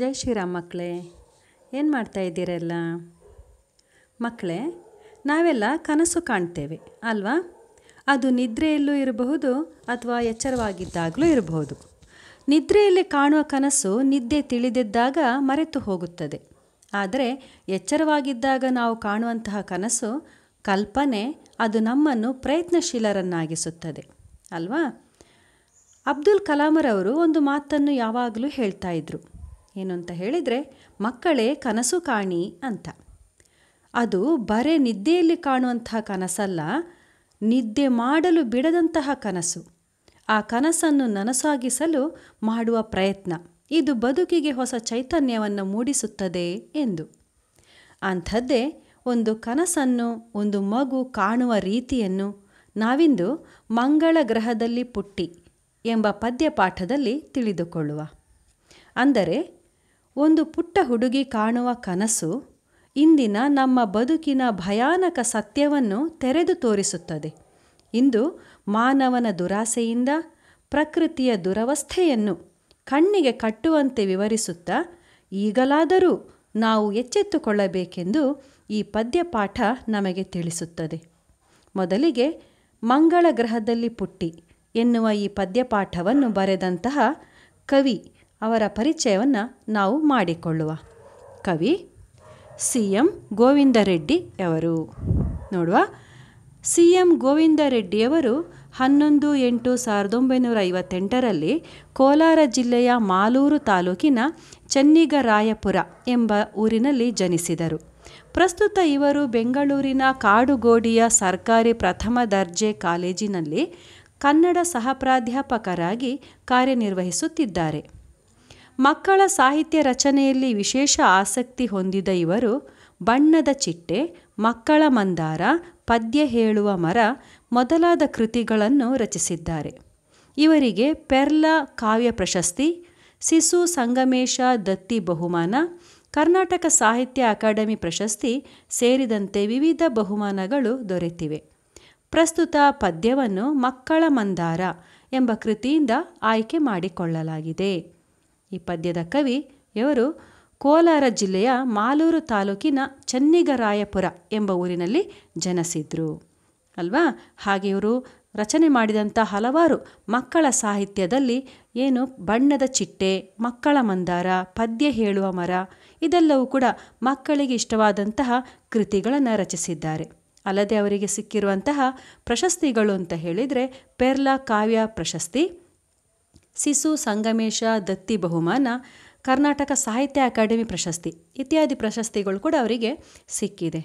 ಜೈ ಶ್ರೀರಾಮ್ ಮಕ್ಕಳೇ ಏನು ಮಾಡ್ತಾ ಇದ್ದೀರಲ್ಲ ಮಕ್ಕಳೇ ನಾವೆಲ್ಲ ಕನಸು ಕಾಣ್ತೇವೆ ಅಲ್ವಾ ಅದು ನಿದ್ರೆಯಲ್ಲೂ ಇರಬಹುದು ಅಥವಾ ಎಚ್ಚರವಾಗಿದ್ದಾಗಲೂ ಇರಬಹುದು ನಿದ್ರೆಯಲ್ಲಿ ಕಾಣುವ ಕನಸು ನಿದ್ದೆ ತಿಳಿದಿದ್ದಾಗ ಮರೆತು ಹೋಗುತ್ತದೆ ಆದರೆ ಎಚ್ಚರವಾಗಿದ್ದಾಗ ನಾವು ಕಾಣುವಂತಹ ಕನಸು ಕಲ್ಪನೆ ಅದು ನಮ್ಮನ್ನು ಪ್ರಯತ್ನಶೀಲರನ್ನಾಗಿಸುತ್ತದೆ ಅಲ್ವಾ ಅಬ್ದುಲ್ ಕಲಾಮರವರು ಒಂದು ಮಾತನ್ನು ಯಾವಾಗಲೂ ಹೇಳ್ತಾ ಇದ್ರು ಏನು ಅಂತ ಹೇಳಿದರೆ ಮಕ್ಕಳೇ ಕನಸು ಕಾಣಿ ಅಂತ ಅದು ಬರೇ ನಿದ್ದೆಯಲ್ಲಿ ಕಾಣುವಂತಹ ಕನಸಲ್ಲ ನಿದ್ದೆ ಮಾಡಲು ಬಿಡದಂತಹ ಕನಸು ಆ ಕನಸನ್ನು ನನಸಾಗಿಸಲು ಮಾಡುವ ಪ್ರಯತ್ನ ಇದು ಬದುಕಿಗೆ ಹೊಸ ಚೈತನ್ಯವನ್ನು ಮೂಡಿಸುತ್ತದೆ ಎಂದು ಅಂಥದ್ದೇ ಒಂದು ಕನಸನ್ನು ಒಂದು ಮಗು ಕಾಣುವ ರೀತಿಯನ್ನು ನಾವಿಂದು ಮಂಗಳ ಗ್ರಹದಲ್ಲಿ ಪುಟ್ಟಿ ಎಂಬ ಪದ್ಯಪಾಠದಲ್ಲಿ ತಿಳಿದುಕೊಳ್ಳುವ ಅಂದರೆ ಒಂದು ಪುಟ್ಟ ಹುಡುಗಿ ಕಾಣುವ ಕನಸು ಇಂದಿನ ನಮ್ಮ ಬದುಕಿನ ಭಯಾನಕ ಸತ್ಯವನ್ನು ತೆರೆದು ತೋರಿಸುತ್ತದೆ ಇಂದು ಮಾನವನ ದುರಾಸೆಯಿಂದ ಪ್ರಕೃತಿಯ ದುರವಸ್ಥೆಯನ್ನು ಕಣ್ಣಿಗೆ ಕಟ್ಟುವಂತೆ ವಿವರಿಸುತ್ತಾ ಈಗಲಾದರೂ ನಾವು ಎಚ್ಚೆತ್ತುಕೊಳ್ಳಬೇಕೆಂದು ಈ ಪದ್ಯಪಾಠ ನಮಗೆ ತಿಳಿಸುತ್ತದೆ ಮೊದಲಿಗೆ ಮಂಗಳ ಗ್ರಹದಲ್ಲಿ ಪುಟ್ಟಿ ಎನ್ನುವ ಈ ಪದ್ಯಪಾಠವನ್ನು ಬರೆದಂತಹ ಕವಿ ಅವರ ಪರಿಚಯವನ್ನು ನಾವು ಮಾಡಿಕೊಳ್ಳುವ ಕವಿ ಸಿ ಎಂ ಅವರು ನೋಡುವ ಸಿ ಎಂ ಗೋವಿಂದರೆಡ್ಡಿಯವರು ಹನ್ನೊಂದು ಎಂಟು ಸಾವಿರದ ಒಂಬೈನೂರ ಐವತ್ತೆಂಟರಲ್ಲಿ ಕೋಲಾರ ಜಿಲ್ಲೆಯ ಮಾಲೂರು ತಾಲೂಕಿನ ಚನ್ನಿಗರಾಯಪುರ ಎಂಬ ಊರಿನಲ್ಲಿ ಜನಿಸಿದರು ಪ್ರಸ್ತುತ ಇವರು ಬೆಂಗಳೂರಿನ ಕಾಡುಗೋಡಿಯ ಸರ್ಕಾರಿ ಪ್ರಥಮ ದರ್ಜೆ ಕಾಲೇಜಿನಲ್ಲಿ ಕನ್ನಡ ಸಹ ಪ್ರಾಧ್ಯಾಪಕರಾಗಿ ಕಾರ್ಯನಿರ್ವಹಿಸುತ್ತಿದ್ದಾರೆ ಮಕ್ಕಳ ಸಾಹಿತ್ಯ ರಚನೆಯಲ್ಲಿ ವಿಶೇಷ ಆಸಕ್ತಿ ಹೊಂದಿದ ಇವರು ಬಣ್ಣದ ಚಿಟ್ಟೆ ಮಕ್ಕಳ ಮಂದಾರ ಪದ್ಯ ಹೇಳುವ ಮರ ಮೊದಲಾದ ಕೃತಿಗಳನ್ನು ರಚಿಸಿದ್ದಾರೆ ಇವರಿಗೆ ಪೆರ್ಲ ಕಾವ್ಯ ಪ್ರಶಸ್ತಿ ಸಿಸು ಸಂಗಮೇಶ ದತ್ತಿ ಬಹುಮಾನ ಕರ್ನಾಟಕ ಸಾಹಿತ್ಯ ಅಕಾಡೆಮಿ ಪ್ರಶಸ್ತಿ ಸೇರಿದಂತೆ ವಿವಿಧ ಬಹುಮಾನಗಳು ದೊರೆತಿವೆ ಪ್ರಸ್ತುತ ಪದ್ಯವನ್ನು ಮಕ್ಕಳ ಮಂದಾರ ಎಂಬ ಕೃತಿಯಿಂದ ಆಯ್ಕೆ ಮಾಡಿಕೊಳ್ಳಲಾಗಿದೆ ಈ ಪದ್ಯದ ಕವಿ ಇವರು ಕೋಲಾರ ಜಿಲ್ಲೆಯ ಮಾಲೂರು ತಾಲೂಕಿನ ಚನ್ನಿಗರಾಯಪುರ ಎಂಬ ಊರಿನಲ್ಲಿ ಜನಿಸಿದ್ರು ಅಲ್ವಾ ಹಾಗೆ ಇವರು ರಚನೆ ಮಾಡಿದಂಥ ಹಲವಾರು ಮಕ್ಕಳ ಸಾಹಿತ್ಯದಲ್ಲಿ ಏನು ಬಣ್ಣದ ಚಿಟ್ಟೆ ಮಕ್ಕಳ ಮಂದಾರ ಪದ್ಯ ಹೇಳುವ ಮರ ಇದೆಲ್ಲವೂ ಕೂಡ ಮಕ್ಕಳಿಗೆ ಇಷ್ಟವಾದಂತಹ ಕೃತಿಗಳನ್ನು ರಚಿಸಿದ್ದಾರೆ ಅಲ್ಲದೆ ಅವರಿಗೆ ಸಿಕ್ಕಿರುವಂತಹ ಪ್ರಶಸ್ತಿಗಳು ಅಂತ ಹೇಳಿದರೆ ಪೆರ್ಲಾ ಕಾವ್ಯ ಪ್ರಶಸ್ತಿ ಸಿಸು ಸಂಗಮೇಶ ದತ್ತಿ ಬಹುಮಾನ ಕರ್ನಾಟಕ ಸಾಹಿತ್ಯ ಅಕಾಡೆಮಿ ಪ್ರಶಸ್ತಿ ಇತ್ಯಾದಿ ಪ್ರಶಸ್ತಿಗಳು ಕೂಡ ಅವರಿಗೆ ಸಿಕ್ಕಿದೆ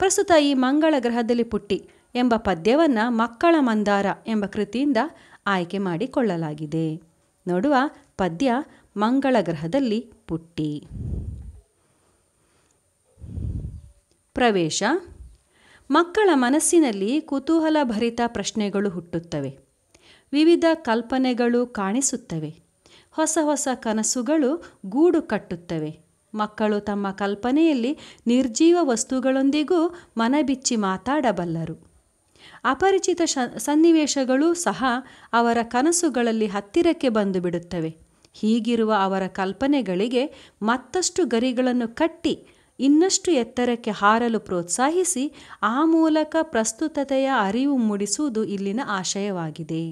ಪ್ರಸ್ತುತ ಈ ಮಂಗಳ ಗ್ರಹದಲ್ಲಿ ಪುಟ್ಟಿ ಎಂಬ ಪದ್ಯವನ್ನು ಮಕ್ಕಳ ಮಂದಾರ ಎಂಬ ಕೃತಿಯಿಂದ ಆಯ್ಕೆ ಮಾಡಿಕೊಳ್ಳಲಾಗಿದೆ ನೋಡುವ ಪದ್ಯ ಮಂಗಳ ಗ್ರಹದಲ್ಲಿ ಪುಟ್ಟಿ ಪ್ರವೇಶ ಮಕ್ಕಳ ಮನಸ್ಸಿನಲ್ಲಿ ಕುತೂಹಲ ಭರಿತ ಪ್ರಶ್ನೆಗಳು ಹುಟ್ಟುತ್ತವೆ ವಿವಿಧ ಕಲ್ಪನೆಗಳು ಕಾಣಿಸುತ್ತವೆ ಹೊಸ ಹೊಸ ಕನಸುಗಳು ಗೂಡು ಕಟ್ಟುತ್ತವೆ ಮಕ್ಕಳು ತಮ್ಮ ಕಲ್ಪನೆಯಲ್ಲಿ ನಿರ್ಜೀವ ವಸ್ತುಗಳೊಂದಿಗೂ ಮನಬಿಚ್ಚಿ ಮಾತಾಡಬಲ್ಲರು ಅಪರಿಚಿತ ಸನ್ನಿವೇಶಗಳು ಸನ್ನಿವೇಶಗಳೂ ಸಹ ಅವರ ಕನಸುಗಳಲ್ಲಿ ಹತ್ತಿರಕ್ಕೆ ಬಂದು ಬಿಡುತ್ತವೆ ಹೀಗಿರುವ ಅವರ ಕಲ್ಪನೆಗಳಿಗೆ ಮತ್ತಷ್ಟು ಗರಿಗಳನ್ನು ಕಟ್ಟಿ ಇನ್ನಷ್ಟು ಎತ್ತರಕ್ಕೆ ಹಾರಲು ಪ್ರೋತ್ಸಾಹಿಸಿ ಆ ಮೂಲಕ ಪ್ರಸ್ತುತತೆಯ ಅರಿವು ಮೂಡಿಸುವುದು ಇಲ್ಲಿನ ಆಶಯವಾಗಿದೆ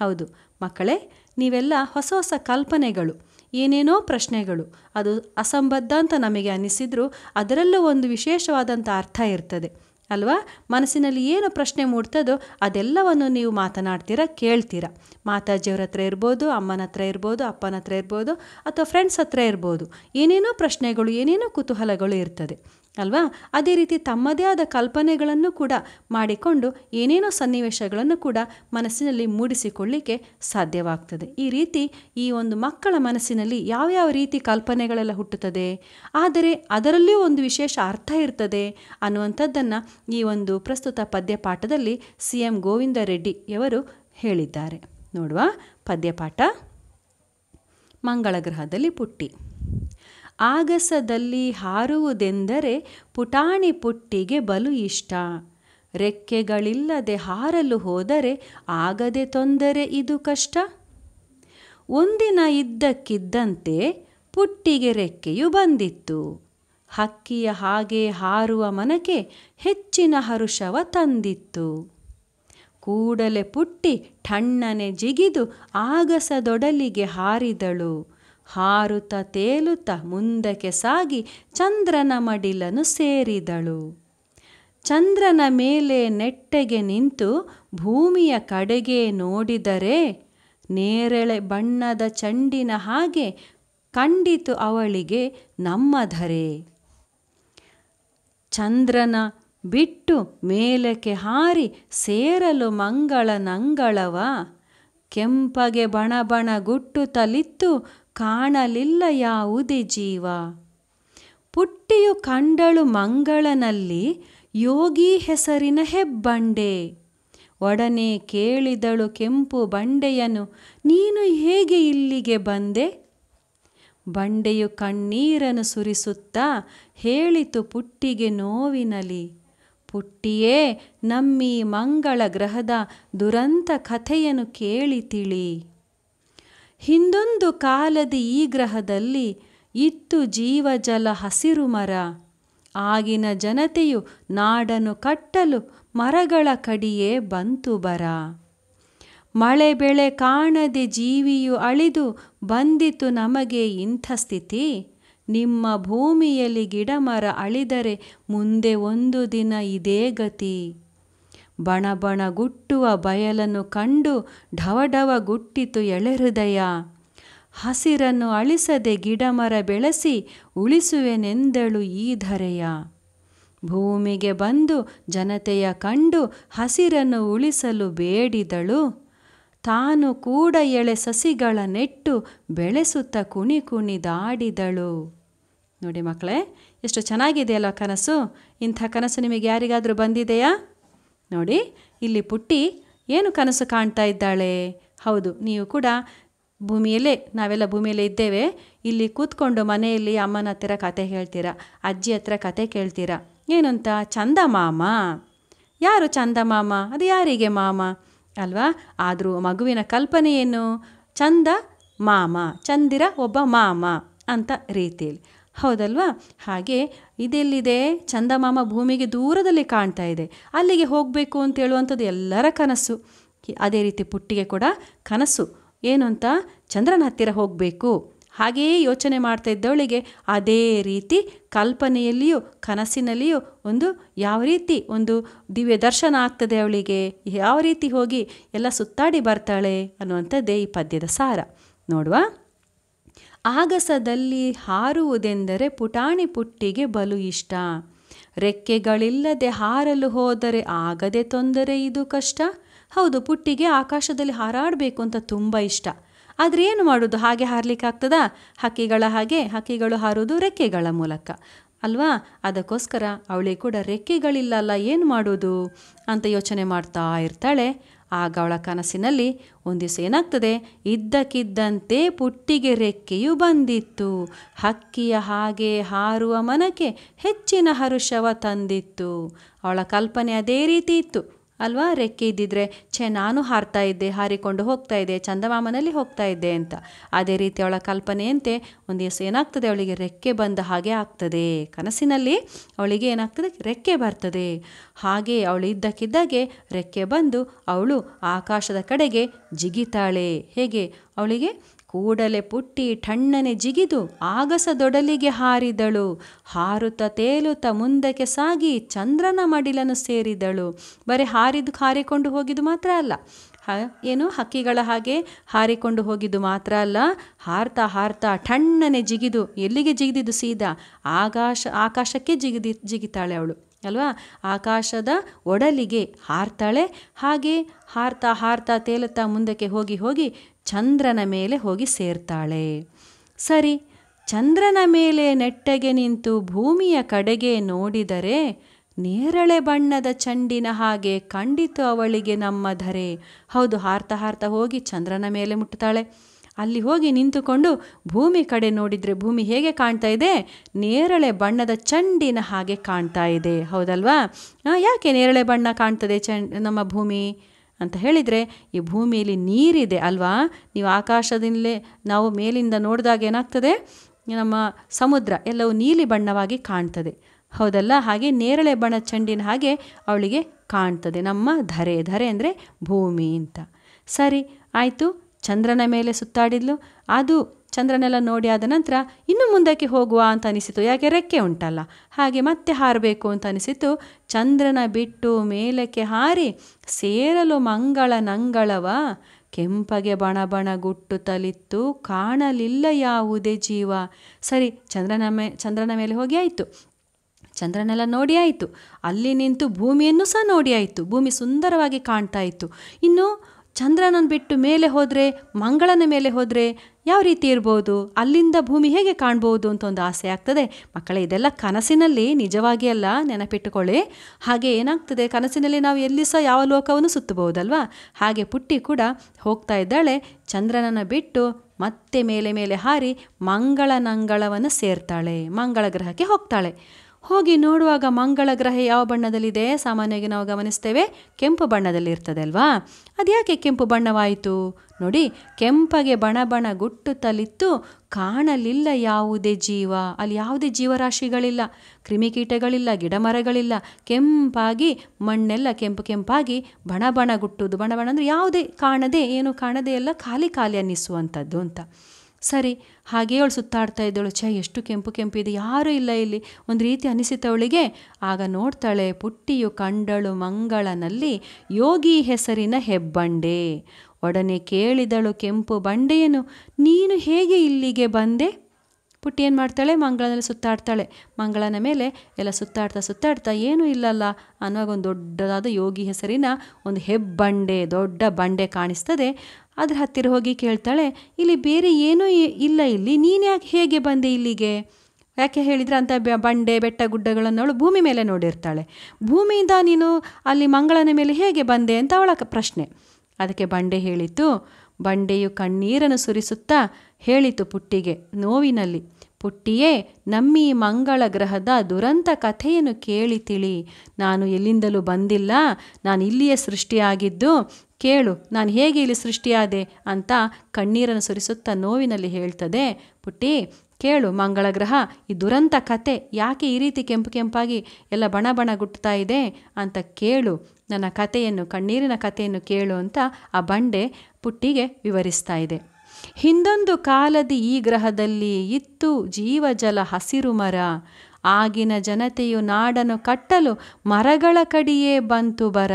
ಹೌದು ಮಕ್ಕಳೇ ನೀವೆಲ್ಲ ಹೊಸ ಹೊಸ ಕಲ್ಪನೆಗಳು ಏನೇನೋ ಪ್ರಶ್ನೆಗಳು ಅದು ಅಸಂಬದ್ಧ ಅಂತ ನಮಗೆ ಅನಿಸಿದರೂ ಅದರಲ್ಲೂ ಒಂದು ವಿಶೇಷವಾದಂಥ ಅರ್ಥ ಇರ್ತದೆ ಅಲ್ವಾ ಮನಸ್ಸಿನಲ್ಲಿ ಏನು ಪ್ರಶ್ನೆ ಮೂಡ್ತದೋ ಅದೆಲ್ಲವನ್ನು ನೀವು ಮಾತನಾಡ್ತೀರಾ ಕೇಳ್ತೀರಾ ಮಾತಾಜಿಯವ್ರ ಹತ್ರ ಇರ್ಬೋದು ಅಮ್ಮನ ಹತ್ರ ಇರ್ಬೋದು ಅಪ್ಪನ ಹತ್ರ ಇರ್ಬೋದು ಅಥವಾ ಫ್ರೆಂಡ್ಸ್ ಹತ್ರ ಇರ್ಬೋದು ಏನೇನೋ ಪ್ರಶ್ನೆಗಳು ಏನೇನೋ ಕುತೂಹಲಗಳು ಇರ್ತದೆ ಅಲ್ವಾ ಅದೇ ರೀತಿ ತಮ್ಮದೇ ಆದ ಕಲ್ಪನೆಗಳನ್ನು ಕೂಡ ಮಾಡಿಕೊಂಡು ಏನೇನೋ ಸನ್ನಿವೇಶಗಳನ್ನು ಕೂಡ ಮನಸ್ಸಿನಲ್ಲಿ ಮೂಡಿಸಿಕೊಳ್ಳಿಕ್ಕೆ ಸಾಧ್ಯವಾಗ್ತದೆ ಈ ರೀತಿ ಈ ಒಂದು ಮಕ್ಕಳ ಮನಸ್ಸಿನಲ್ಲಿ ಯಾವ್ಯಾವ ರೀತಿ ಕಲ್ಪನೆಗಳೆಲ್ಲ ಹುಟ್ಟುತ್ತದೆ ಆದರೆ ಅದರಲ್ಲಿಯೂ ಒಂದು ವಿಶೇಷ ಅರ್ಥ ಇರ್ತದೆ ಅನ್ನುವಂಥದ್ದನ್ನು ಈ ಒಂದು ಪ್ರಸ್ತುತ ಪದ್ಯಪಾಠದಲ್ಲಿ ಸಿ ಎಂ ಗೋವಿಂದ ಅವರು ಹೇಳಿದ್ದಾರೆ ನೋಡುವ ಪದ್ಯಪಾಠ ಮಂಗಳ ಗ್ರಹದಲ್ಲಿ ಪುಟ್ಟಿ ಆಗಸದಲ್ಲಿ ಹಾರುವುದೆಂದರೆ ಪುಟಾಣಿ ಪುಟ್ಟಿಗೆ ಬಲು ಇಷ್ಟ ರೆಕ್ಕೆಗಳಿಲ್ಲದೆ ಹಾರಲು ಹೋದರೆ ಆಗದೆ ತೊಂದರೆ ಇದು ಕಷ್ಟ ಒಂದಿನ ಇದ್ದಕ್ಕಿದ್ದಂತೆ ಪುಟ್ಟಿಗೆ ರೆಕ್ಕೆಯು ಬಂದಿತ್ತು ಹಕ್ಕಿಯ ಹಾಗೆ ಹಾರುವ ಮನಕೆ ಹೆಚ್ಚಿನ ಹರುಷವ ತಂದಿತ್ತು ಕೂಡಲೇ ಪುಟ್ಟಿ ಠಣ್ಣನೆ ಜಿಗಿದು ಆಗಸದೊಡಲಿಗೆ ಹಾರಿದಳು ಹಾರುತ ತೇಲುತ ಮುಂದಕ್ಕೆ ಸಾಗಿ ಚಂದ್ರನ ಮಡಿಲನ್ನು ಸೇರಿದಳು ಚಂದ್ರನ ಮೇಲೆ ನೆಟ್ಟಗೆ ನಿಂತು ಭೂಮಿಯ ಕಡೆಗೆ ನೋಡಿದರೆ ನೇರಳೆ ಬಣ್ಣದ ಚಂಡಿನ ಹಾಗೆ ಕಂಡಿತು ಅವಳಿಗೆ ನಮ್ಮಧರೆ ಚಂದ್ರನ ಬಿಟ್ಟು ಮೇಲಕ್ಕೆ ಹಾರಿ ಸೇರಲು ಮಂಗಳನಂಗಳವ ಕೆಂಪಗೆ ಗುಟ್ಟು ತಲಿತ್ತು ಕಾಣಲಿಲ್ಲ ಯಾವುದೇ ಜೀವ ಪುಟ್ಟಿಯು ಕಂಡಳು ಮಂಗಳನಲ್ಲಿ ಯೋಗಿ ಹೆಸರಿನ ಹೆಬ್ಬಂಡೆ ಒಡನೆ ಕೇಳಿದಳು ಕೆಂಪು ಬಂಡೆಯನು ನೀನು ಹೇಗೆ ಇಲ್ಲಿಗೆ ಬಂದೆ ಬಂಡೆಯು ಕಣ್ಣೀರನ್ನು ಸುರಿಸುತ್ತಾ ಹೇಳಿತು ಪುಟ್ಟಿಗೆ ನೋವಿನಲಿ ಪುಟ್ಟಿಯೇ ನಮ್ಮೀ ಮಂಗಳ ಗ್ರಹದ ದುರಂತ ಕಥೆಯನ್ನು ಕೇಳಿ ತಿಳಿ ಹಿಂದೊಂದು ಕಾಲದ ಈ ಗ್ರಹದಲ್ಲಿ ಇತ್ತು ಜೀವಜಲ ಹಸಿರು ಮರ ಆಗಿನ ಜನತೆಯು ನಾಡನ್ನು ಕಟ್ಟಲು ಮರಗಳ ಕಡಿಯೇ ಬಂತು ಬರ ಮಳೆ ಬೆಳೆ ಕಾಣದೆ ಜೀವಿಯು ಅಳಿದು ಬಂದಿತು ನಮಗೆ ಇಂಥ ಸ್ಥಿತಿ ನಿಮ್ಮ ಭೂಮಿಯಲ್ಲಿ ಗಿಡ ಅಳಿದರೆ ಮುಂದೆ ಒಂದು ದಿನ ಇದೇ ಗತಿ ಗುಟ್ಟುವ ಬಯಲನ್ನು ಕಂಡು ಢವಢವ ಢವಢವಗುಟ್ಟಿತು ಎಳೆಹೃದಯ ಹಸಿರನ್ನು ಅಳಿಸದೆ ಗಿಡಮರ ಬೆಳೆಸಿ ಉಳಿಸುವೆನೆಂದಳು ಈ ಧರೆಯ ಭೂಮಿಗೆ ಬಂದು ಜನತೆಯ ಕಂಡು ಹಸಿರನ್ನು ಉಳಿಸಲು ಬೇಡಿದಳು ತಾನು ಕೂಡ ಎಳೆ ಸಸಿಗಳ ನೆಟ್ಟು ಬೆಳೆಸುತ್ತ ಕುಣಿ ಕುಣಿದಾಡಿದಳು ನೋಡಿ ಮಕ್ಕಳೇ ಎಷ್ಟು ಚೆನ್ನಾಗಿದೆಯಲ್ಲ ಕನಸು ಇಂಥ ಕನಸು ನಿಮಗೆ ಯಾರಿಗಾದರೂ ಬಂದಿದೆಯಾ ನೋಡಿ ಇಲ್ಲಿ ಪುಟ್ಟಿ ಏನು ಕನಸು ಕಾಣ್ತಾ ಇದ್ದಾಳೆ ಹೌದು ನೀವು ಕೂಡ ಭೂಮಿಯಲ್ಲೇ ನಾವೆಲ್ಲ ಭೂಮಿಯಲ್ಲೇ ಇದ್ದೇವೆ ಇಲ್ಲಿ ಕೂತ್ಕೊಂಡು ಮನೆಯಲ್ಲಿ ಅಮ್ಮನ ಹತ್ತಿರ ಕತೆ ಹೇಳ್ತೀರಾ ಅಜ್ಜಿ ಹತ್ರ ಕತೆ ಕೇಳ್ತೀರಾ ಏನಂತ ಚಂದ ಮಾಮ ಯಾರು ಚಂದ ಮಾಮ ಅದು ಯಾರಿಗೆ ಮಾಮ ಅಲ್ವಾ ಆದರೂ ಮಗುವಿನ ಕಲ್ಪನೆ ಏನು ಚಂದ ಮಾಮ ಚಂದಿರ ಒಬ್ಬ ಮಾಮ ಅಂತ ರೀತಿಯಲ್ಲಿ ಹೌದಲ್ವಾ ಹಾಗೆ ಇದೆಲ್ಲಿದೆ ಚಂದಮಾಮ ಭೂಮಿಗೆ ದೂರದಲ್ಲಿ ಕಾಣ್ತಾ ಇದೆ ಅಲ್ಲಿಗೆ ಹೋಗಬೇಕು ಅಂತ ಹೇಳುವಂಥದ್ದು ಎಲ್ಲರ ಕನಸು ಅದೇ ರೀತಿ ಪುಟ್ಟಿಗೆ ಕೂಡ ಕನಸು ಏನು ಅಂತ ಚಂದ್ರನ ಹತ್ತಿರ ಹೋಗಬೇಕು ಹಾಗೆಯೇ ಯೋಚನೆ ಮಾಡ್ತಾ ಇದ್ದವಳಿಗೆ ಅದೇ ರೀತಿ ಕಲ್ಪನೆಯಲ್ಲಿಯೂ ಕನಸಿನಲ್ಲಿಯೂ ಒಂದು ಯಾವ ರೀತಿ ಒಂದು ದಿವ್ಯ ದರ್ಶನ ಆಗ್ತದೆ ಅವಳಿಗೆ ಯಾವ ರೀತಿ ಹೋಗಿ ಎಲ್ಲ ಸುತ್ತಾಡಿ ಬರ್ತಾಳೆ ಅನ್ನುವಂಥದ್ದೇ ಈ ಪದ್ಯದ ಸಾರ ನೋಡುವ ಆಗಸದಲ್ಲಿ ಹಾರುವುದೆಂದರೆ ಪುಟಾಣಿ ಪುಟ್ಟಿಗೆ ಬಲು ಇಷ್ಟ ರೆಕ್ಕೆಗಳಿಲ್ಲದೆ ಹಾರಲು ಹೋದರೆ ಆಗದೆ ತೊಂದರೆ ಇದು ಕಷ್ಟ ಹೌದು ಪುಟ್ಟಿಗೆ ಆಕಾಶದಲ್ಲಿ ಹಾರಾಡಬೇಕು ಅಂತ ತುಂಬ ಇಷ್ಟ ಆದರೆ ಏನು ಮಾಡೋದು ಹಾಗೆ ಹಾರಲಿಕ್ಕಾಗ್ತದಾ ಹಕ್ಕಿಗಳ ಹಾಗೆ ಹಕ್ಕಿಗಳು ಹಾರೋದು ರೆಕ್ಕೆಗಳ ಮೂಲಕ ಅಲ್ವಾ ಅದಕ್ಕೋಸ್ಕರ ಅವಳಿಗೆ ಕೂಡ ರೆಕ್ಕೆಗಳಿಲ್ಲಲ್ಲ ಏನು ಮಾಡೋದು ಅಂತ ಯೋಚನೆ ಮಾಡ್ತಾ ಇರ್ತಾಳೆ ಆಗ ಅವಳ ಕನಸಿನಲ್ಲಿ ದಿವಸ ಏನಾಗ್ತದೆ ಇದ್ದಕ್ಕಿದ್ದಂತೆ ಪುಟ್ಟಿಗೆ ರೆಕ್ಕೆಯು ಬಂದಿತ್ತು ಹಕ್ಕಿಯ ಹಾಗೆ ಹಾರುವ ಮನಕ್ಕೆ ಹೆಚ್ಚಿನ ಹರುಷವ ತಂದಿತ್ತು ಅವಳ ಕಲ್ಪನೆ ಅದೇ ರೀತಿ ಇತ್ತು ಅಲ್ವಾ ರೆಕ್ಕೆ ಇದ್ದಿದ್ರೆ ಛೇ ನಾನು ಹಾರ್ತಾ ಇದ್ದೆ ಹಾರಿಕೊಂಡು ಹೋಗ್ತಾ ಇದ್ದೆ ಚಂದಮಾಮನಲ್ಲಿ ಹೋಗ್ತಾ ಇದ್ದೆ ಅಂತ ಅದೇ ರೀತಿ ಅವಳ ಕಲ್ಪನೆಯಂತೆ ಒಂದು ದಿವಸ ಏನಾಗ್ತದೆ ಅವಳಿಗೆ ರೆಕ್ಕೆ ಬಂದ ಹಾಗೆ ಆಗ್ತದೆ ಕನಸಿನಲ್ಲಿ ಅವಳಿಗೆ ಏನಾಗ್ತದೆ ರೆಕ್ಕೆ ಬರ್ತದೆ ಹಾಗೆ ಅವಳು ಇದ್ದಕ್ಕಿದ್ದಾಗೆ ರೆಕ್ಕೆ ಬಂದು ಅವಳು ಆಕಾಶದ ಕಡೆಗೆ ಜಿಗಿತಾಳೆ ಹೇಗೆ ಅವಳಿಗೆ ಕೂಡಲೆ ಪುಟ್ಟಿ ಠಣ್ಣನೆ ಜಿಗಿದು ಆಗಸದೊಡಲಿಗೆ ಹಾರಿದಳು ಹಾರುತ್ತ ತೇಲುತ್ತ ಮುಂದಕ್ಕೆ ಸಾಗಿ ಚಂದ್ರನ ಮಡಿಲನ್ನು ಸೇರಿದಳು ಬರೀ ಹಾರಿದು ಹಾರಿಕೊಂಡು ಹೋಗಿದ್ದು ಮಾತ್ರ ಅಲ್ಲ ಹ ಏನು ಹಕ್ಕಿಗಳ ಹಾಗೆ ಹಾರಿಕೊಂಡು ಹೋಗಿದ್ದು ಮಾತ್ರ ಅಲ್ಲ ಹಾರ್ತಾ ಹಾರ್ತಾ ಠಣ್ಣನೆ ಜಿಗಿದು ಎಲ್ಲಿಗೆ ಜಿಗಿದಿದ್ದು ಸೀದಾ ಆಕಾಶ ಆಕಾಶಕ್ಕೆ ಜಿಗಿದಿ ಜಿಗಿತಾಳೆ ಅವಳು ಅಲ್ವಾ ಆಕಾಶದ ಒಡಲಿಗೆ ಹಾರ್ತಾಳೆ ಹಾಗೆ ಹಾರ್ತಾ ಹಾರ್ತಾ ತೇಲುತ್ತಾ ಮುಂದಕ್ಕೆ ಹೋಗಿ ಹೋಗಿ ಚಂದ್ರನ ಮೇಲೆ ಹೋಗಿ ಸೇರ್ತಾಳೆ ಸರಿ ಚಂದ್ರನ ಮೇಲೆ ನೆಟ್ಟಗೆ ನಿಂತು ಭೂಮಿಯ ಕಡೆಗೆ ನೋಡಿದರೆ ನೇರಳೆ ಬಣ್ಣದ ಚಂಡಿನ ಹಾಗೆ ಖಂಡಿತು ಅವಳಿಗೆ ನಮ್ಮ ಧರೆ ಹೌದು ಹಾರ್ತ ಹಾರ್ತಾ ಹೋಗಿ ಚಂದ್ರನ ಮೇಲೆ ಮುಟ್ತಾಳೆ ಅಲ್ಲಿ ಹೋಗಿ ನಿಂತುಕೊಂಡು ಭೂಮಿ ಕಡೆ ನೋಡಿದರೆ ಭೂಮಿ ಹೇಗೆ ಕಾಣ್ತಾ ಇದೆ ನೇರಳೆ ಬಣ್ಣದ ಚಂಡಿನ ಹಾಗೆ ಕಾಣ್ತಾ ಇದೆ ಹೌದಲ್ವಾ ಯಾಕೆ ನೇರಳೆ ಬಣ್ಣ ಕಾಣ್ತದೆ ಚಂಡ್ ನಮ್ಮ ಭೂಮಿ ಅಂತ ಹೇಳಿದರೆ ಈ ಭೂಮಿಯಲ್ಲಿ ನೀರಿದೆ ಅಲ್ವಾ ನೀವು ಆಕಾಶದಿಂದಲೇ ನಾವು ಮೇಲಿಂದ ನೋಡಿದಾಗ ಏನಾಗ್ತದೆ ನಮ್ಮ ಸಮುದ್ರ ಎಲ್ಲವೂ ನೀಲಿ ಬಣ್ಣವಾಗಿ ಕಾಣ್ತದೆ ಹೌದಲ್ಲ ಹಾಗೆ ನೇರಳೆ ಬಣ್ಣ ಚೆಂಡಿನ ಹಾಗೆ ಅವಳಿಗೆ ಕಾಣ್ತದೆ ನಮ್ಮ ಧರೆ ಧರೆ ಅಂದರೆ ಭೂಮಿ ಅಂತ ಸರಿ ಆಯಿತು ಚಂದ್ರನ ಮೇಲೆ ಸುತ್ತಾಡಿದ್ಲು ಅದು ಚಂದ್ರನೆಲ್ಲ ನೋಡಿ ಆದ ನಂತರ ಇನ್ನು ಮುಂದಕ್ಕೆ ಹೋಗುವ ಅಂತ ಅನಿಸಿತು ಯಾಕೆ ರೆಕ್ಕೆ ಉಂಟಲ್ಲ ಹಾಗೆ ಮತ್ತೆ ಹಾರಬೇಕು ಅಂತ ಅನಿಸಿತು ಚಂದ್ರನ ಬಿಟ್ಟು ಮೇಲಕ್ಕೆ ಹಾರಿ ಸೇರಲು ಮಂಗಳ ನಂಗಳವ ಕೆಂಪಗೆ ಬಣಬಣ ಗುಟ್ಟು ತಲಿತ್ತು ಕಾಣಲಿಲ್ಲ ಯಾವುದೇ ಜೀವ ಸರಿ ಚಂದ್ರನ ಮೇ ಚಂದ್ರನ ಮೇಲೆ ಹೋಗಿ ಆಯಿತು ಚಂದ್ರನೆಲ್ಲ ನೋಡಿ ಆಯಿತು ಅಲ್ಲಿ ನಿಂತು ಭೂಮಿಯನ್ನು ಸಹ ನೋಡಿ ಆಯಿತು ಭೂಮಿ ಸುಂದರವಾಗಿ ಕಾಣ್ತಾ ಇತ್ತು ಇನ್ನು ಚಂದ್ರನನ್ನು ಬಿಟ್ಟು ಮೇಲೆ ಹೋದರೆ ಮಂಗಳನ ಮೇಲೆ ಹೋದರೆ ಯಾವ ರೀತಿ ಇರ್ಬೋದು ಅಲ್ಲಿಂದ ಭೂಮಿ ಹೇಗೆ ಕಾಣ್ಬೋದು ಅಂತ ಒಂದು ಆಸೆ ಆಗ್ತದೆ ಮಕ್ಕಳೇ ಇದೆಲ್ಲ ಕನಸಿನಲ್ಲಿ ನಿಜವಾಗಿ ಅಲ್ಲ ನೆನಪಿಟ್ಟುಕೊಳ್ಳಿ ಹಾಗೆ ಏನಾಗ್ತದೆ ಕನಸಿನಲ್ಲಿ ನಾವು ಎಲ್ಲಿ ಸಹ ಯಾವ ಲೋಕವನ್ನು ಸುತ್ತಬಹುದಲ್ವಾ ಹಾಗೆ ಪುಟ್ಟಿ ಕೂಡ ಹೋಗ್ತಾ ಇದ್ದಾಳೆ ಚಂದ್ರನನ್ನು ಬಿಟ್ಟು ಮತ್ತೆ ಮೇಲೆ ಮೇಲೆ ಹಾರಿ ಮಂಗಳನಂಗಳವನ್ನು ಸೇರ್ತಾಳೆ ಮಂಗಳ ಗ್ರಹಕ್ಕೆ ಹೋಗ್ತಾಳೆ ಹೋಗಿ ನೋಡುವಾಗ ಮಂಗಳ ಗ್ರಹ ಯಾವ ಬಣ್ಣದಲ್ಲಿದೆ ಸಾಮಾನ್ಯವಾಗಿ ನಾವು ಗಮನಿಸ್ತೇವೆ ಕೆಂಪು ಬಣ್ಣದಲ್ಲಿ ಇರ್ತದಲ್ವಾ ಅದ್ಯಾಕೆ ಅದು ಯಾಕೆ ಕೆಂಪು ಬಣ್ಣವಾಯಿತು ನೋಡಿ ಕೆಂಪಗೆ ಬಣ ಬಣ ಗುಟ್ಟುತ್ತಲಿತ್ತು ಕಾಣಲಿಲ್ಲ ಯಾವುದೇ ಜೀವ ಅಲ್ಲಿ ಯಾವುದೇ ಜೀವರಾಶಿಗಳಿಲ್ಲ ಕ್ರಿಮಿಕೀಟಗಳಿಲ್ಲ ಗಿಡಮರಗಳಿಲ್ಲ ಕೆಂಪಾಗಿ ಮಣ್ಣೆಲ್ಲ ಕೆಂಪು ಕೆಂಪಾಗಿ ಬಣ ಬಣ ಗುಟ್ಟುವುದು ಬಣ ಬಣ ಅಂದರೆ ಯಾವುದೇ ಕಾಣದೆ ಏನು ಕಾಣದೇ ಎಲ್ಲ ಖಾಲಿ ಖಾಲಿ ಅನ್ನಿಸುವಂಥದ್ದು ಅಂತ ಸರಿ ಹಾಗೇ ಅವಳು ಸುತ್ತಾಡ್ತಾ ಇದ್ದಳು ಛ ಎಷ್ಟು ಕೆಂಪು ಕೆಂಪು ಇದೆ ಯಾರೂ ಇಲ್ಲ ಇಲ್ಲಿ ಒಂದು ರೀತಿ ಅನಿಸಿತವಳಿಗೆ ಆಗ ನೋಡ್ತಾಳೆ ಪುಟ್ಟಿಯು ಕಂಡಳು ಮಂಗಳನಲ್ಲಿ ಯೋಗಿ ಹೆಸರಿನ ಹೆಬ್ಬಂಡೆ ಒಡನೆ ಕೇಳಿದಳು ಕೆಂಪು ಬಂಡೆಯನು ನೀನು ಹೇಗೆ ಇಲ್ಲಿಗೆ ಬಂದೆ ಪುಟ್ಟಿ ಏನು ಮಾಡ್ತಾಳೆ ಮಂಗಳನಲ್ಲಿ ಸುತ್ತಾಡ್ತಾಳೆ ಮಂಗಳನ ಮೇಲೆ ಎಲ್ಲ ಸುತ್ತಾಡ್ತಾ ಸುತ್ತಾಡ್ತಾ ಏನೂ ಇಲ್ಲಲ್ಲ ಅನ್ನುವಾಗ ಒಂದು ದೊಡ್ಡದಾದ ಯೋಗಿ ಹೆಸರಿನ ಒಂದು ಹೆಬ್ಬಂಡೆ ದೊಡ್ಡ ಬಂಡೆ ಕಾಣಿಸ್ತದೆ ಅದ್ರ ಹತ್ತಿರ ಹೋಗಿ ಕೇಳ್ತಾಳೆ ಇಲ್ಲಿ ಬೇರೆ ಏನೂ ಇಲ್ಲ ಇಲ್ಲಿ ನೀನು ಯಾಕೆ ಹೇಗೆ ಬಂದೆ ಇಲ್ಲಿಗೆ ಯಾಕೆ ಹೇಳಿದರೆ ಅಂತ ಬಂಡೆ ಬೆಟ್ಟ ಗುಡ್ಡಗಳನ್ನು ಅವಳು ಭೂಮಿ ಮೇಲೆ ನೋಡಿರ್ತಾಳೆ ಭೂಮಿಯಿಂದ ನೀನು ಅಲ್ಲಿ ಮಂಗಳನ ಮೇಲೆ ಹೇಗೆ ಬಂದೆ ಅಂತ ಅವಳ ಪ್ರಶ್ನೆ ಅದಕ್ಕೆ ಬಂಡೆ ಹೇಳಿತ್ತು ಬಂಡೆಯು ಕಣ್ಣೀರನ್ನು ಸುರಿಸುತ್ತಾ ಹೇಳಿತು ಪುಟ್ಟಿಗೆ ನೋವಿನಲ್ಲಿ ಪುಟ್ಟಿಯೇ ನಮ್ಮಿ ಮಂಗಳ ಗ್ರಹದ ದುರಂತ ಕಥೆಯನ್ನು ಕೇಳಿ ತಿಳಿ ನಾನು ಎಲ್ಲಿಂದಲೂ ಬಂದಿಲ್ಲ ನಾನು ಇಲ್ಲಿಯೇ ಸೃಷ್ಟಿಯಾಗಿದ್ದು ಕೇಳು ನಾನು ಹೇಗೆ ಇಲ್ಲಿ ಸೃಷ್ಟಿಯಾದೆ ಅಂತ ಕಣ್ಣೀರನ್ನು ಸುರಿಸುತ್ತಾ ನೋವಿನಲ್ಲಿ ಹೇಳ್ತದೆ ಪುಟ್ಟಿ ಕೇಳು ಮಂಗಳ ಗ್ರಹ ಈ ದುರಂತ ಕತೆ ಯಾಕೆ ಈ ರೀತಿ ಕೆಂಪು ಕೆಂಪಾಗಿ ಎಲ್ಲ ಬಣ ಬಣ ಗುಟ್ತಾ ಇದೆ ಅಂತ ಕೇಳು ನನ್ನ ಕಥೆಯನ್ನು ಕಣ್ಣೀರಿನ ಕಥೆಯನ್ನು ಕೇಳು ಅಂತ ಆ ಬಂಡೆ ಪುಟ್ಟಿಗೆ ವಿವರಿಸ್ತಾ ಇದೆ ಹಿಂದೊಂದು ಕಾಲದಿ ಈ ಗ್ರಹದಲ್ಲಿ ಇತ್ತು ಜೀವಜಲ ಹಸಿರು ಮರ ಆಗಿನ ಜನತೆಯು ನಾಡನ್ನು ಕಟ್ಟಲು ಮರಗಳ ಕಡಿಯೇ ಬಂತು ಬರ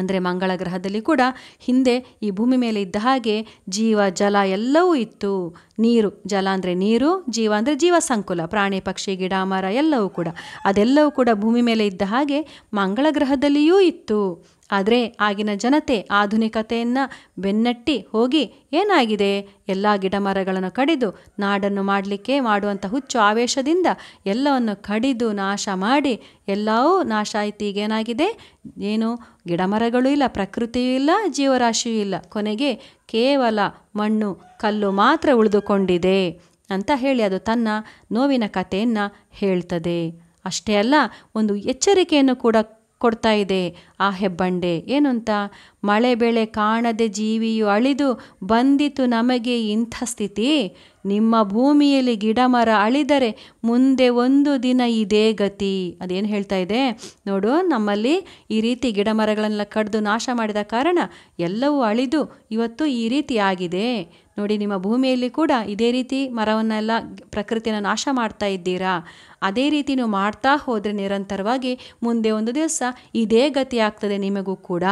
ಅಂದರೆ ಮಂಗಳ ಗ್ರಹದಲ್ಲಿ ಕೂಡ ಹಿಂದೆ ಈ ಭೂಮಿ ಮೇಲೆ ಇದ್ದ ಹಾಗೆ ಜೀವ ಜಲ ಎಲ್ಲವೂ ಇತ್ತು ನೀರು ಜಲ ಅಂದರೆ ನೀರು ಜೀವ ಅಂದರೆ ಜೀವ ಸಂಕುಲ ಪ್ರಾಣಿ ಪಕ್ಷಿ ಗಿಡ ಮರ ಎಲ್ಲವೂ ಕೂಡ ಅದೆಲ್ಲವೂ ಕೂಡ ಭೂಮಿ ಮೇಲೆ ಇದ್ದ ಹಾಗೆ ಮಂಗಳ ಗ್ರಹದಲ್ಲಿಯೂ ಇತ್ತು ಆದರೆ ಆಗಿನ ಜನತೆ ಆಧುನಿಕತೆಯನ್ನು ಬೆನ್ನಟ್ಟಿ ಹೋಗಿ ಏನಾಗಿದೆ ಎಲ್ಲ ಗಿಡ ಮರಗಳನ್ನು ಕಡಿದು ನಾಡನ್ನು ಮಾಡಲಿಕ್ಕೆ ಮಾಡುವಂಥ ಹುಚ್ಚು ಆವೇಶದಿಂದ ಎಲ್ಲವನ್ನು ಕಡಿದು ನಾಶ ಮಾಡಿ ಎಲ್ಲವೂ ನಾಶ ಆಯ್ತು ಈಗೇನಾಗಿದೆ ಏನು ಗಿಡ ಇಲ್ಲ ಪ್ರಕೃತಿಯೂ ಇಲ್ಲ ಜೀವರಾಶಿಯೂ ಇಲ್ಲ ಕೊನೆಗೆ ಕೇವಲ ಮಣ್ಣು ಕಲ್ಲು ಮಾತ್ರ ಉಳಿದುಕೊಂಡಿದೆ ಅಂತ ಹೇಳಿ ಅದು ತನ್ನ ನೋವಿನ ಕಥೆಯನ್ನು ಹೇಳ್ತದೆ ಅಷ್ಟೇ ಅಲ್ಲ ಒಂದು ಎಚ್ಚರಿಕೆಯನ್ನು ಕೂಡ ಕೊಡ್ತಾ ಇದೆ ಆ ಹೆಬ್ಬಂಡೆ ಏನಂತ ಮಳೆ ಬೆಳೆ ಕಾಣದೆ ಜೀವಿಯು ಅಳಿದು ಬಂದಿತು ನಮಗೆ ಇಂಥ ಸ್ಥಿತಿ ನಿಮ್ಮ ಭೂಮಿಯಲ್ಲಿ ಗಿಡ ಮರ ಅಳಿದರೆ ಮುಂದೆ ಒಂದು ದಿನ ಇದೇ ಗತಿ ಅದೇನು ಹೇಳ್ತಾ ಇದೆ ನೋಡು ನಮ್ಮಲ್ಲಿ ಈ ರೀತಿ ಗಿಡ ಮರಗಳನ್ನೆಲ್ಲ ಕಡಿದು ನಾಶ ಮಾಡಿದ ಕಾರಣ ಎಲ್ಲವೂ ಅಳಿದು ಇವತ್ತು ಈ ರೀತಿ ಆಗಿದೆ ನೋಡಿ ನಿಮ್ಮ ಭೂಮಿಯಲ್ಲಿ ಕೂಡ ಇದೇ ರೀತಿ ಮರವನ್ನೆಲ್ಲ ಪ್ರಕೃತಿನ ನಾಶ ಮಾಡ್ತಾ ಇದ್ದೀರಾ ಅದೇ ರೀತಿ ನೀವು ಮಾಡ್ತಾ ಹೋದರೆ ನಿರಂತರವಾಗಿ ಮುಂದೆ ಒಂದು ದಿವಸ ಇದೇ ಗತಿ ಆಗ್ತದೆ ನಿಮಗೂ ಕೂಡ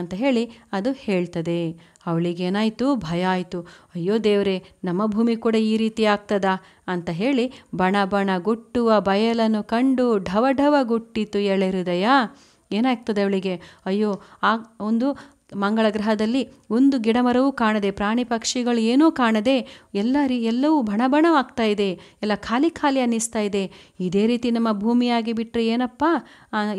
ಅಂತ ಹೇಳಿ ಅದು ಹೇಳ್ತದೆ ಅವಳಿಗೇನಾಯಿತು ಭಯ ಆಯಿತು ಅಯ್ಯೋ ದೇವರೇ ನಮ್ಮ ಭೂಮಿ ಕೂಡ ಈ ರೀತಿ ಆಗ್ತದ ಅಂತ ಹೇಳಿ ಬಣ ಬಣ ಗುಟ್ಟುವ ಬಯಲನ್ನು ಕಂಡು ಢವ ಢವ ಗುಟ್ಟಿತು ಎಳೆ ಹೃದಯ ಏನಾಗ್ತದೆ ಅವಳಿಗೆ ಅಯ್ಯೋ ಆ ಒಂದು ಮಂಗಳ ಗ್ರಹದಲ್ಲಿ ಒಂದು ಗಿಡಮರವೂ ಕಾಣದೆ ಪ್ರಾಣಿ ಪಕ್ಷಿಗಳು ಏನೂ ಕಾಣದೆ ಎಲ್ಲ ರೀ ಎಲ್ಲವೂ ಬಣಬಣವಾಗ್ತಾ ಇದೆ ಎಲ್ಲ ಖಾಲಿ ಖಾಲಿ ಅನ್ನಿಸ್ತಾ ಇದೆ ಇದೇ ರೀತಿ ನಮ್ಮ ಭೂಮಿಯಾಗಿ ಬಿಟ್ಟರೆ ಏನಪ್ಪ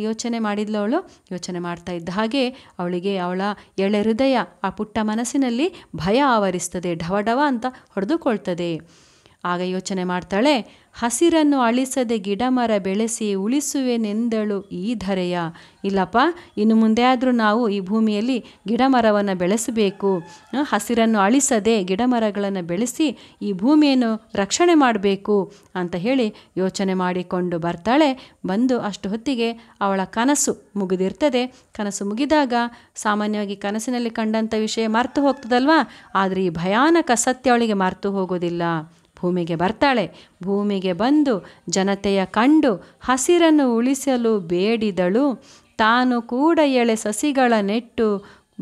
ಯೋಚನೆ ಮಾಡಿದ್ಲು ಅವಳು ಯೋಚನೆ ಮಾಡ್ತಾ ಇದ್ದ ಹಾಗೆ ಅವಳಿಗೆ ಅವಳ ಎಳೆ ಹೃದಯ ಆ ಪುಟ್ಟ ಮನಸ್ಸಿನಲ್ಲಿ ಭಯ ಆವರಿಸ್ತದೆ ಢವ ಅಂತ ಹೊಡೆದುಕೊಳ್ತದೆ ಆಗ ಯೋಚನೆ ಮಾಡ್ತಾಳೆ ಹಸಿರನ್ನು ಅಳಿಸದೆ ಗಿಡ ಮರ ಬೆಳೆಸಿ ಉಳಿಸುವೆನೆಂದಳು ಈ ಧರೆಯ ಇಲ್ಲಪ್ಪ ಇನ್ನು ಮುಂದೆ ಆದರೂ ನಾವು ಈ ಭೂಮಿಯಲ್ಲಿ ಗಿಡ ಮರವನ್ನು ಬೆಳೆಸಬೇಕು ಹಸಿರನ್ನು ಅಳಿಸದೆ ಗಿಡ ಮರಗಳನ್ನು ಬೆಳೆಸಿ ಈ ಭೂಮಿಯನ್ನು ರಕ್ಷಣೆ ಮಾಡಬೇಕು ಅಂತ ಹೇಳಿ ಯೋಚನೆ ಮಾಡಿಕೊಂಡು ಬರ್ತಾಳೆ ಬಂದು ಅಷ್ಟು ಹೊತ್ತಿಗೆ ಅವಳ ಕನಸು ಮುಗಿದಿರ್ತದೆ ಕನಸು ಮುಗಿದಾಗ ಸಾಮಾನ್ಯವಾಗಿ ಕನಸಿನಲ್ಲಿ ಕಂಡಂಥ ವಿಷಯ ಮರೆತು ಹೋಗ್ತದಲ್ವಾ ಆದರೆ ಈ ಭಯಾನಕ ಸತ್ಯ ಅವಳಿಗೆ ಮರೆತು ಹೋಗೋದಿಲ್ಲ ಭೂಮಿಗೆ ಬರ್ತಾಳೆ ಭೂಮಿಗೆ ಬಂದು ಜನತೆಯ ಕಂಡು ಹಸಿರನ್ನು ಉಳಿಸಲು ಬೇಡಿದಳು ತಾನು ಕೂಡ ಎಳೆ ಸಸಿಗಳ ನೆಟ್ಟು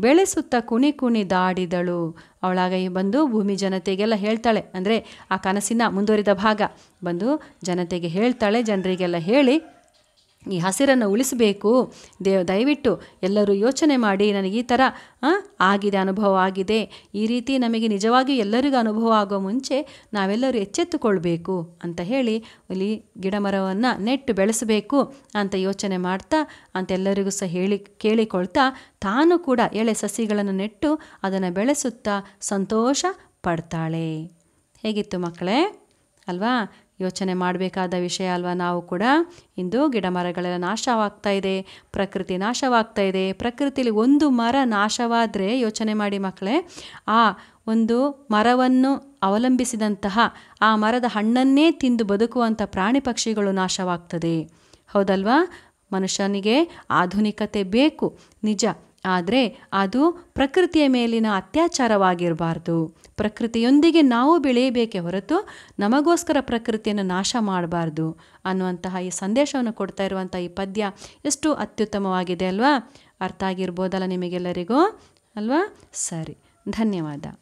ಬೆಳೆಸುತ್ತ ಕುಣಿ ಕುಣಿ ದಾಡಿದಳು ಅವಳಾಗ ಬಂದು ಭೂಮಿ ಜನತೆಗೆಲ್ಲ ಹೇಳ್ತಾಳೆ ಅಂದರೆ ಆ ಕನಸಿನ ಮುಂದುವರಿದ ಭಾಗ ಬಂದು ಜನತೆಗೆ ಹೇಳ್ತಾಳೆ ಜನರಿಗೆಲ್ಲ ಹೇಳಿ ಈ ಹಸಿರನ್ನು ಉಳಿಸಬೇಕು ದೇವ್ ದಯವಿಟ್ಟು ಎಲ್ಲರೂ ಯೋಚನೆ ಮಾಡಿ ನನಗೆ ಈ ಥರ ಆಗಿದೆ ಅನುಭವ ಆಗಿದೆ ಈ ರೀತಿ ನಮಗೆ ನಿಜವಾಗಿಯೂ ಎಲ್ಲರಿಗೂ ಅನುಭವ ಆಗೋ ಮುಂಚೆ ನಾವೆಲ್ಲರೂ ಎಚ್ಚೆತ್ತುಕೊಳ್ಬೇಕು ಅಂತ ಹೇಳಿ ಇಲ್ಲಿ ಗಿಡ ಮರವನ್ನು ನೆಟ್ಟು ಬೆಳೆಸಬೇಕು ಅಂತ ಯೋಚನೆ ಮಾಡ್ತಾ ಅಂತ ಎಲ್ಲರಿಗೂ ಸಹ ಹೇಳಿ ಕೇಳಿಕೊಳ್ತಾ ತಾನು ಕೂಡ ಎಳೆ ಸಸಿಗಳನ್ನು ನೆಟ್ಟು ಅದನ್ನು ಬೆಳೆಸುತ್ತಾ ಸಂತೋಷ ಪಡ್ತಾಳೆ ಹೇಗಿತ್ತು ಮಕ್ಕಳೇ ಅಲ್ವಾ ಯೋಚನೆ ಮಾಡಬೇಕಾದ ವಿಷಯ ಅಲ್ವಾ ನಾವು ಕೂಡ ಇಂದು ಗಿಡ ಮರಗಳೆಲ್ಲ ನಾಶವಾಗ್ತಾ ಇದೆ ಪ್ರಕೃತಿ ನಾಶವಾಗ್ತಾ ಇದೆ ಪ್ರಕೃತಿಯಲ್ಲಿ ಒಂದು ಮರ ನಾಶವಾದರೆ ಯೋಚನೆ ಮಾಡಿ ಮಕ್ಕಳೇ ಆ ಒಂದು ಮರವನ್ನು ಅವಲಂಬಿಸಿದಂತಹ ಆ ಮರದ ಹಣ್ಣನ್ನೇ ತಿಂದು ಬದುಕುವಂಥ ಪ್ರಾಣಿ ಪಕ್ಷಿಗಳು ನಾಶವಾಗ್ತದೆ ಹೌದಲ್ವಾ ಮನುಷ್ಯನಿಗೆ ಆಧುನಿಕತೆ ಬೇಕು ನಿಜ ಆದರೆ ಅದು ಪ್ರಕೃತಿಯ ಮೇಲಿನ ಅತ್ಯಾಚಾರವಾಗಿರಬಾರ್ದು ಪ್ರಕೃತಿಯೊಂದಿಗೆ ನಾವು ಬೆಳೆಯಬೇಕೇ ಹೊರತು ನಮಗೋಸ್ಕರ ಪ್ರಕೃತಿಯನ್ನು ನಾಶ ಮಾಡಬಾರ್ದು ಅನ್ನುವಂತಹ ಈ ಸಂದೇಶವನ್ನು ಕೊಡ್ತಾ ಇರುವಂಥ ಈ ಪದ್ಯ ಎಷ್ಟು ಅತ್ಯುತ್ತಮವಾಗಿದೆ ಅಲ್ವಾ ಅರ್ಥ ಆಗಿರ್ಬೋದಲ್ಲ ನಿಮಗೆಲ್ಲರಿಗೂ ಅಲ್ವಾ ಸರಿ ಧನ್ಯವಾದ